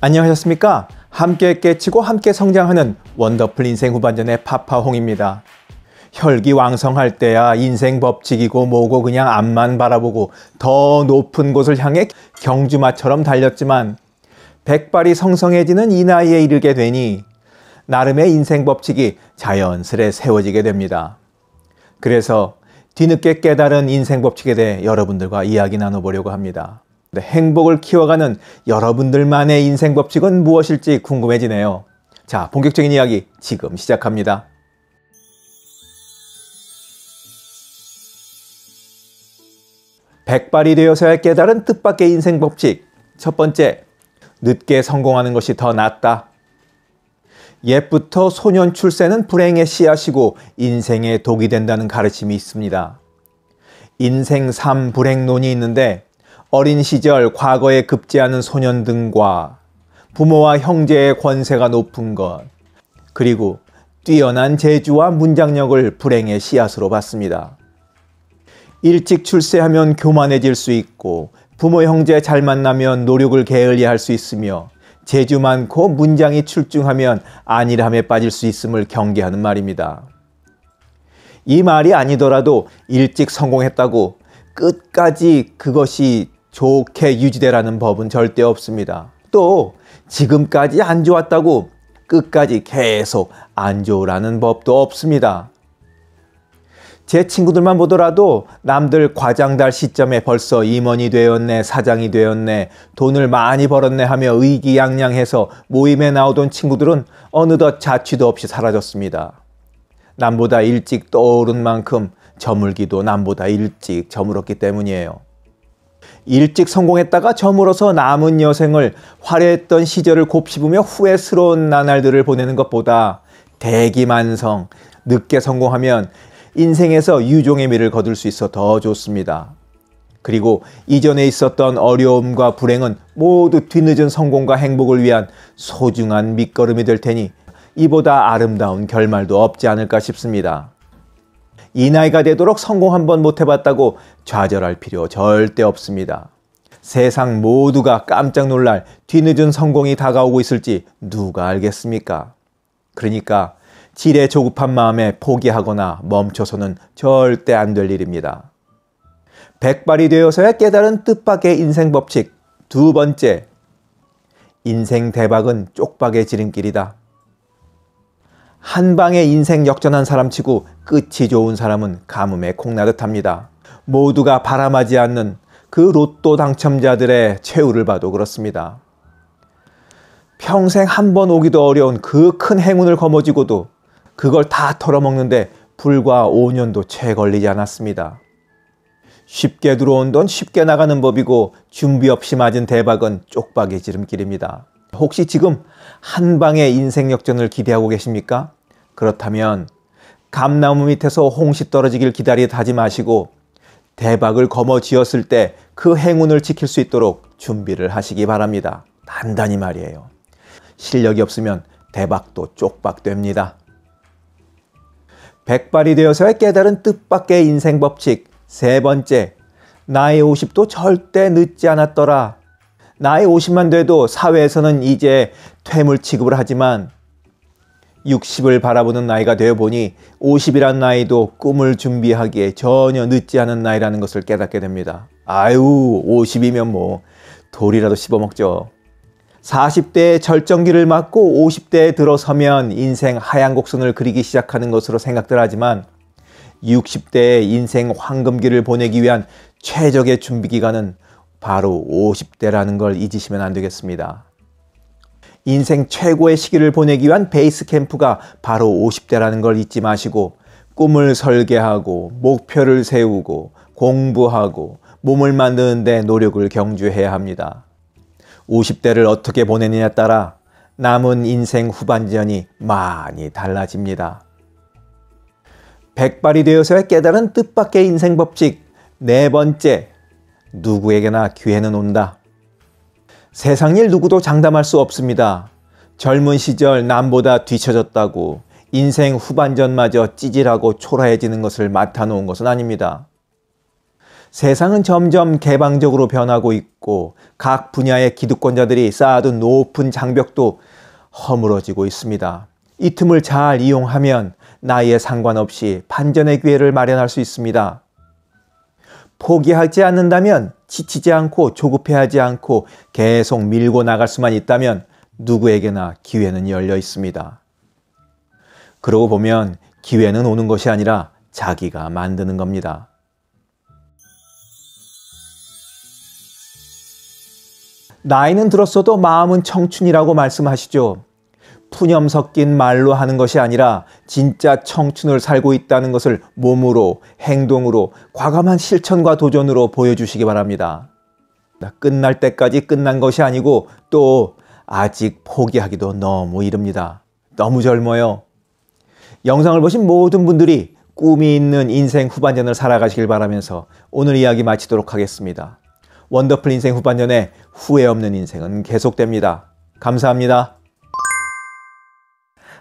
안녕하셨습니까? 함께 깨치고 함께 성장하는 원더풀 인생 후반전의 파파홍입니다. 혈기 왕성할 때야 인생 법칙이고 뭐고 그냥 앞만 바라보고 더 높은 곳을 향해 경주마처럼 달렸지만 백발이 성성해지는 이 나이에 이르게 되니 나름의 인생 법칙이 자연스레 세워지게 됩니다. 그래서 뒤늦게 깨달은 인생 법칙에 대해 여러분들과 이야기 나눠보려고 합니다. 네, 행복을 키워가는 여러분들만의 인생 법칙은 무엇일지 궁금해지네요. 자, 본격적인 이야기 지금 시작합니다. 백발이 되어서야 깨달은 뜻밖의 인생 법칙. 첫 번째, 늦게 성공하는 것이 더 낫다. 옛부터 소년 출세는 불행의 씨앗이고 인생의 독이 된다는 가르침이 있습니다. 인생 3 불행론이 있는데 어린 시절 과거에 급제하는 소년 등과 부모와 형제의 권세가 높은 것, 그리고 뛰어난 재주와 문장력을 불행의 씨앗으로 봤습니다. 일찍 출세하면 교만해질 수 있고 부모 형제 잘 만나면 노력을 게을리할 수 있으며 재주 많고 문장이 출중하면 안일함에 빠질 수 있음을 경계하는 말입니다. 이 말이 아니더라도 일찍 성공했다고 끝까지 그것이 좋게 유지되라는 법은 절대 없습니다. 또 지금까지 안 좋았다고 끝까지 계속 안 좋으라는 법도 없습니다. 제 친구들만 보더라도 남들 과장달 시점에 벌써 임원이 되었네, 사장이 되었네, 돈을 많이 벌었네 하며 의기양양해서 모임에 나오던 친구들은 어느덧 자취도 없이 사라졌습니다. 남보다 일찍 떠오른 만큼 저물기도 남보다 일찍 저물었기 때문이에요. 일찍 성공했다가 점으로서 남은 여생을 화려했던 시절을 곱씹으며 후회스러운 나날들을 보내는 것보다 대기만성, 늦게 성공하면 인생에서 유종의 미를 거둘 수 있어 더 좋습니다. 그리고 이전에 있었던 어려움과 불행은 모두 뒤늦은 성공과 행복을 위한 소중한 밑거름이 될 테니 이보다 아름다운 결말도 없지 않을까 싶습니다. 이 나이가 되도록 성공 한번 못 해봤다고 좌절할 필요 절대 없습니다. 세상 모두가 깜짝 놀랄 뒤늦은 성공이 다가오고 있을지 누가 알겠습니까? 그러니까 지레 조급한 마음에 포기하거나 멈춰서는 절대 안 될 일입니다. 백발이 되어서야 깨달은 뜻밖의 인생 법칙 두 번째 인생 대박은 쪽박의 지름길이다. 한 방에 인생 역전한 사람치고 끝이 좋은 사람은 가뭄에 콩나듯 합니다. 모두가 바람하지 않는 그 로또 당첨자들의 최후를 봐도 그렇습니다. 평생 한 번 오기도 어려운 그 큰 행운을 거머쥐고도 그걸 다 털어먹는데 불과 5년도 채 걸리지 않았습니다. 쉽게 들어온 돈 쉽게 나가는 법이고 준비 없이 맞은 대박은 쪽박이 지름길입니다. 혹시 지금 한 방의 인생 역전을 기대하고 계십니까? 그렇다면 감나무 밑에서 홍시 떨어지길 기다리다지 마시고 대박을 거머 쥐었을 때 그 행운을 지킬 수 있도록 준비를 하시기 바랍니다. 단단히 말이에요. 실력이 없으면 대박도 쪽박됩니다. 백발이 되어서의 깨달은 뜻밖의 인생 법칙 세 번째 나의 50도 절대 늦지 않았더라 나이 50만 돼도 사회에서는 이제 퇴물 취급을 하지만 60을 바라보는 나이가 되어 보니 50이란 나이도 꿈을 준비하기에 전혀 늦지 않은 나이라는 것을 깨닫게 됩니다. 아유, 50이면 뭐 돌이라도 씹어 먹죠. 40대의 절정기를 맞고 50대에 들어서면 인생 하얀 곡선을 그리기 시작하는 것으로 생각들 하지만 60대의 인생 황금기를 보내기 위한 최적의 준비 기간은 바로 50대라는 걸 잊으시면 안 되겠습니다. 인생 최고의 시기를 보내기 위한 베이스 캠프가 바로 50대라는 걸 잊지 마시고 꿈을 설계하고 목표를 세우고 공부하고 몸을 만드는데 노력을 경주해야 합니다. 50대를 어떻게 보내느냐에 따라 남은 인생 후반전이 많이 달라집니다. 백발이 되어서야 깨달은 뜻밖의 인생 법칙 네 번째 누구에게나 기회는 온다. 세상 일 누구도 장담할 수 없습니다. 젊은 시절 남보다 뒤처졌다고 인생 후반전마저 찌질하고 초라해지는 것을 맡아놓은 것은 아닙니다. 세상은 점점 개방적으로 변하고 있고 각 분야의 기득권자들이 쌓아둔 높은 장벽도 허물어지고 있습니다. 이 틈을 잘 이용하면 나이에 상관없이 반전의 기회를 마련할 수 있습니다. 포기하지 않는다면 지치지 않고 조급해하지 않고 계속 밀고 나갈 수만 있다면 누구에게나 기회는 열려 있습니다. 그러고 보면 기회는 오는 것이 아니라 자기가 만드는 겁니다. 나이는 들었어도 마음은 청춘이라고 말씀하시죠. 푸념 섞인 말로 하는 것이 아니라 진짜 청춘을 살고 있다는 것을 몸으로, 행동으로, 과감한 실천과 도전으로 보여주시기 바랍니다. 끝날 때까지 끝난 것이 아니고 또 아직 포기하기도 너무 이릅니다. 너무 젊어요. 영상을 보신 모든 분들이 꿈이 있는 인생 후반전을 살아가시길 바라면서 오늘 이야기 마치도록 하겠습니다. 원더풀 인생 후반전에 후회 없는 인생은 계속됩니다. 감사합니다.